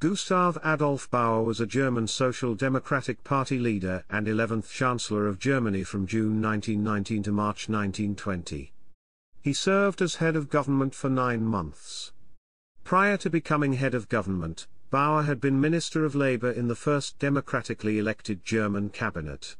Gustav Adolf Bauer was a German Social Democratic Party leader and 11th Chancellor of Germany from June 1919 to March 1920. He served as head of government for nine months. Prior to becoming head of government, Bauer had been Minister of Labour in the first democratically elected German cabinet.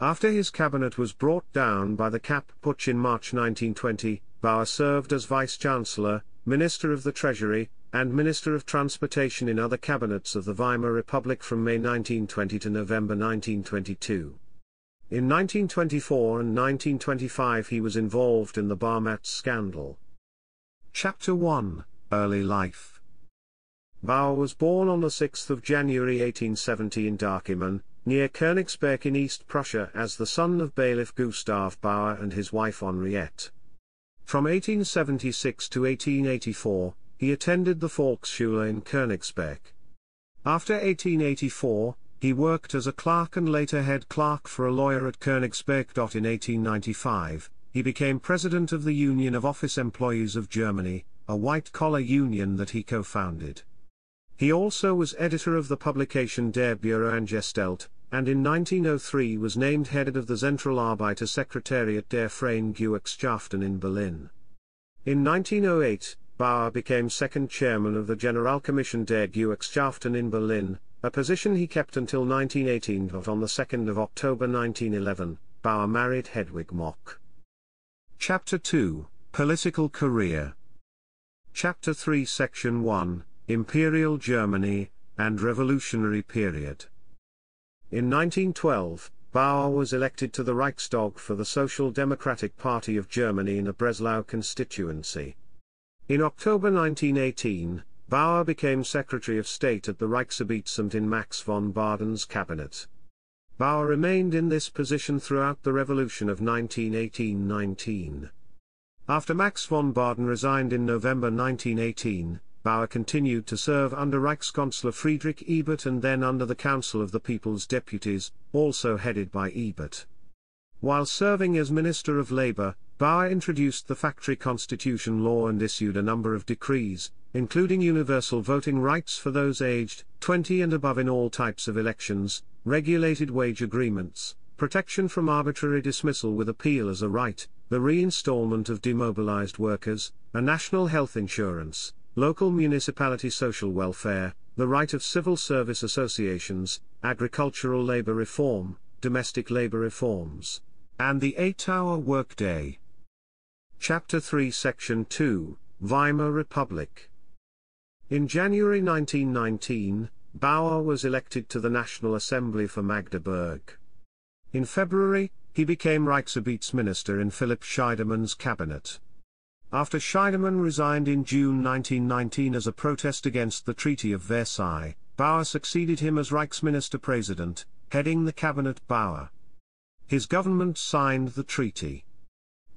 After his cabinet was brought down by the Kapp Putsch in March 1920, Bauer served as Vice Chancellor, Minister of the Treasury, and Minister of Transportation in other cabinets of the Weimar Republic from May 1920 to November 1922. In 1924 and 1925 he was involved in the Barmat scandal. Chapter 1, Early Life Bauer was born on 6 January 1870 in Darkeman, near Königsberg in East Prussia as the son of bailiff Gustav Bauer and his wife Henriette. From 1876 to 1884, he attended the Volksschule in Königsberg. After 1884, he worked as a clerk and later head clerk for a lawyer at Königsberg. In 1895, he became president of the Union of Office Employees of Germany, a white-collar union that he co-founded. He also was editor of the publication Der Bureau Angestelt, and in 1903 was named head of the Zentralarbeiter Secretariat der Freien Gewerkschaften in Berlin. In 1908, Bauer became second chairman of the Generalkommission der Gewerkschaften in Berlin, a position he kept until 1918. But On the 2nd of October 1911, Bauer married Hedwig Mock. Chapter 2 Political Career Chapter 3 Section 1 Imperial Germany and Revolutionary Period In 1912, Bauer was elected to the Reichstag for the Social Democratic Party of Germany in a Breslau constituency. In October 1918, Bauer became Secretary of State at the Reichsgebietsamt in Max von Baden's cabinet. Bauer remained in this position throughout the revolution of 1918-19. After Max von Baden resigned in November 1918, Bauer continued to serve under Reichskanzler Friedrich Ebert and then under the Council of the People's Deputies, also headed by Ebert. While serving as Minister of Labour, Bauer introduced the factory constitution law and issued a number of decrees, including universal voting rights for those aged 20 and above in all types of elections, regulated wage agreements, protection from arbitrary dismissal with appeal as a right, the reinstallment of demobilized workers, a national health insurance, local municipality social welfare, the right of civil service associations, agricultural labor reform, domestic labor reforms, and the eight-hour workday. Chapter 3 Section 2, Weimar Republic In January 1919, Bauer was elected to the National Assembly for Magdeburg. In February, he became minister in Philipp Scheidemann's cabinet. After Scheidemann resigned in June 1919 as a protest against the Treaty of Versailles, Bauer succeeded him as Reichsminister President, heading the cabinet Bauer. His government signed the treaty.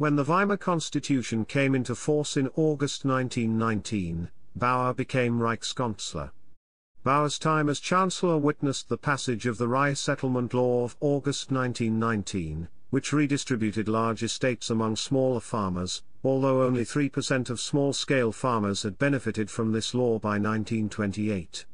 When the Weimar Constitution came into force in August 1919, Bauer became Reichskanzler. Bauer's time as Chancellor witnessed the passage of the Rye Settlement Law of August 1919, which redistributed large estates among smaller farmers, although only 3% of small-scale farmers had benefited from this law by 1928.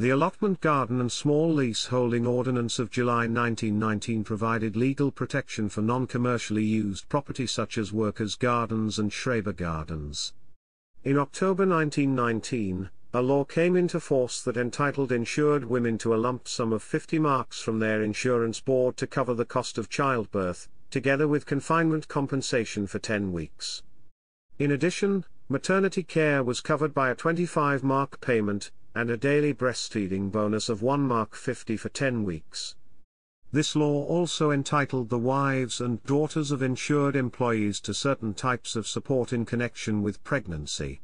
The allotment garden and small Lease Holding ordinance of July 1919 provided legal protection for non-commercially used property such as workers' gardens and Schreber gardens. In October 1919, a law came into force that entitled insured women to a lump sum of 50 marks from their insurance board to cover the cost of childbirth, together with confinement compensation for 10 weeks. In addition, maternity care was covered by a 25 mark payment, and a daily breastfeeding bonus of 1 mark 50 for 10 weeks. This law also entitled the wives and daughters of insured employees to certain types of support in connection with pregnancy.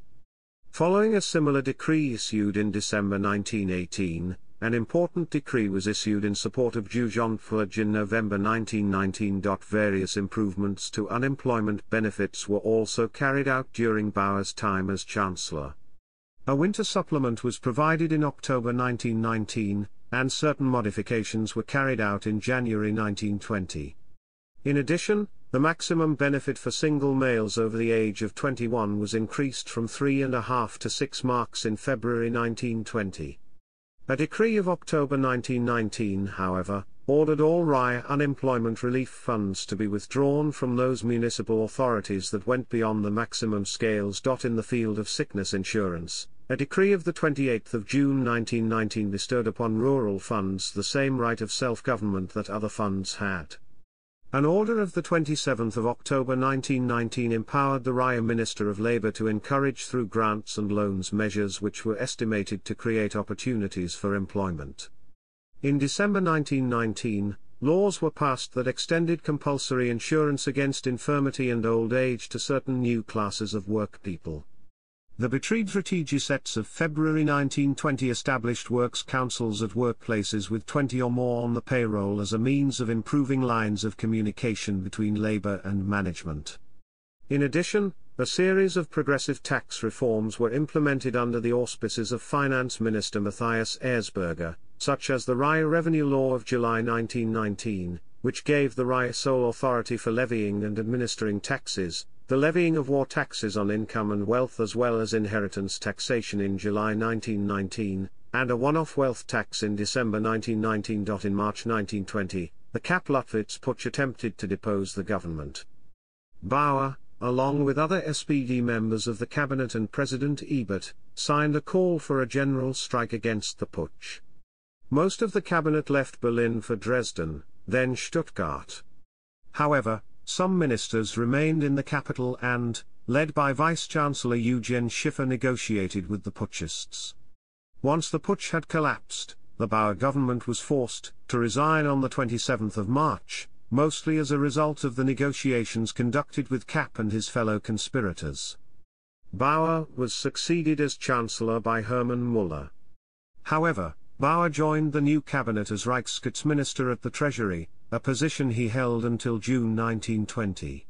Following a similar decree issued in December 1918, an important decree was issued in support of Jugend Fudge in November 1919. Various improvements to unemployment benefits were also carried out during Bauer's time as Chancellor. A winter supplement was provided in October 1919, and certain modifications were carried out in January 1920. In addition, the maximum benefit for single males over the age of 21 was increased from 3.5 to 6 marks in February 1920. A decree of October 1919, however, ordered all rye unemployment relief funds to be withdrawn from those municipal authorities that went beyond the maximum scales. In the field of sickness insurance, a decree of 28 June 1919 bestowed upon rural funds the same right of self-government that other funds had. An order of 27 October 1919 empowered the Raya Minister of Labour to encourage through grants and loans measures which were estimated to create opportunities for employment. In December 1919, laws were passed that extended compulsory insurance against infirmity and old age to certain new classes of workpeople. The Betrieb sets of February 1920 established works councils at workplaces with 20 or more on the payroll as a means of improving lines of communication between labor and management. In addition, a series of progressive tax reforms were implemented under the auspices of Finance Minister Matthias Erzberger, such as the Rye Revenue Law of July 1919, which gave the Rye sole authority for levying and administering taxes, the levying of war taxes on income and wealth as well as inheritance taxation in July 1919, and a one-off wealth tax in December 1919. In March 1920, the kapp putsch attempted to depose the government. Bauer, along with other SPD members of the cabinet and President Ebert, signed a call for a general strike against the putsch. Most of the cabinet left Berlin for Dresden, then Stuttgart. However, some ministers remained in the capital and, led by Vice-Chancellor Eugen Schiffer negotiated with the putschists. Once the putsch had collapsed, the Bauer government was forced to resign on the 27th of March, mostly as a result of the negotiations conducted with Kapp and his fellow conspirators. Bauer was succeeded as chancellor by Hermann Muller. However, Bauer joined the new cabinet as Reichskriegsminister at the Treasury, a position he held until June 1920.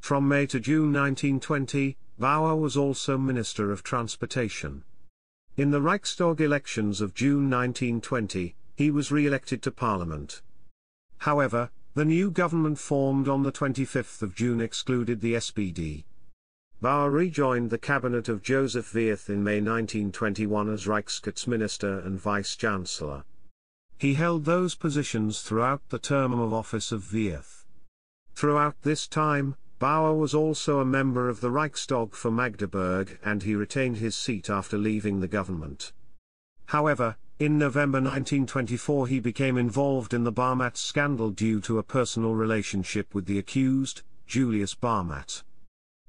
From May to June 1920, Bauer was also Minister of Transportation. In the Reichstag elections of June 1920, he was re-elected to Parliament. However, the new government formed on the 25th of June excluded the SPD. Bauer rejoined the cabinet of Joseph Wirth in May 1921 as Reichskriegsminister and Vice-Chancellor. He held those positions throughout the term of office of Vieth. Throughout this time, Bauer was also a member of the Reichstag for Magdeburg and he retained his seat after leaving the government. However, in November 1924 he became involved in the Barmat scandal due to a personal relationship with the accused, Julius Barmat.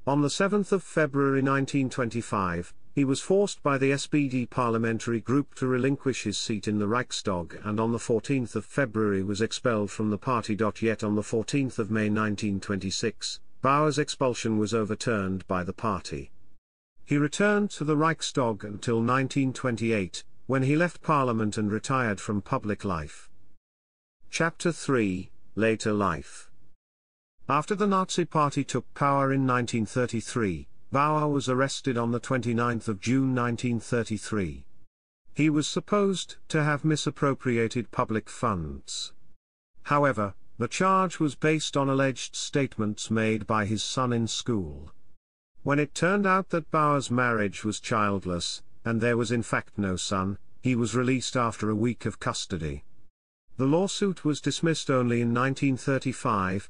On 7 February 1925, he was forced by the SPD parliamentary group to relinquish his seat in the Reichstag and on the 14th of February was expelled from the party. Yet on the 14th of May 1926, Bauer's expulsion was overturned by the party. He returned to the Reichstag until 1928, when he left parliament and retired from public life. Chapter 3 Later Life After the Nazi Party took power in 1933, Bauer was arrested on the 29th of June 1933. He was supposed to have misappropriated public funds. However, the charge was based on alleged statements made by his son in school. When it turned out that Bauer's marriage was childless, and there was in fact no son, he was released after a week of custody. The lawsuit was dismissed only in 1935,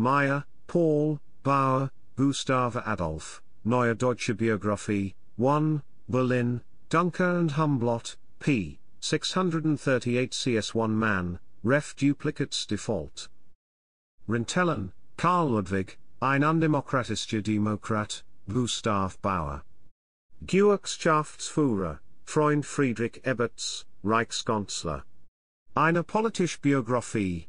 Meyer, Paul, Bauer, Gustav Adolf, Neue Deutsche Biographie, 1, Berlin, Dunker and Humblot, p. 638 CS1 Man, Ref Duplicates Default. Rintelen, Karl Ludwig, Ein Undemokratischer Demokrat, Gustav Bauer. Gewerkschaftsführer, Freund Friedrich Eberts, Reichskanzler. Eine Politische Biographie,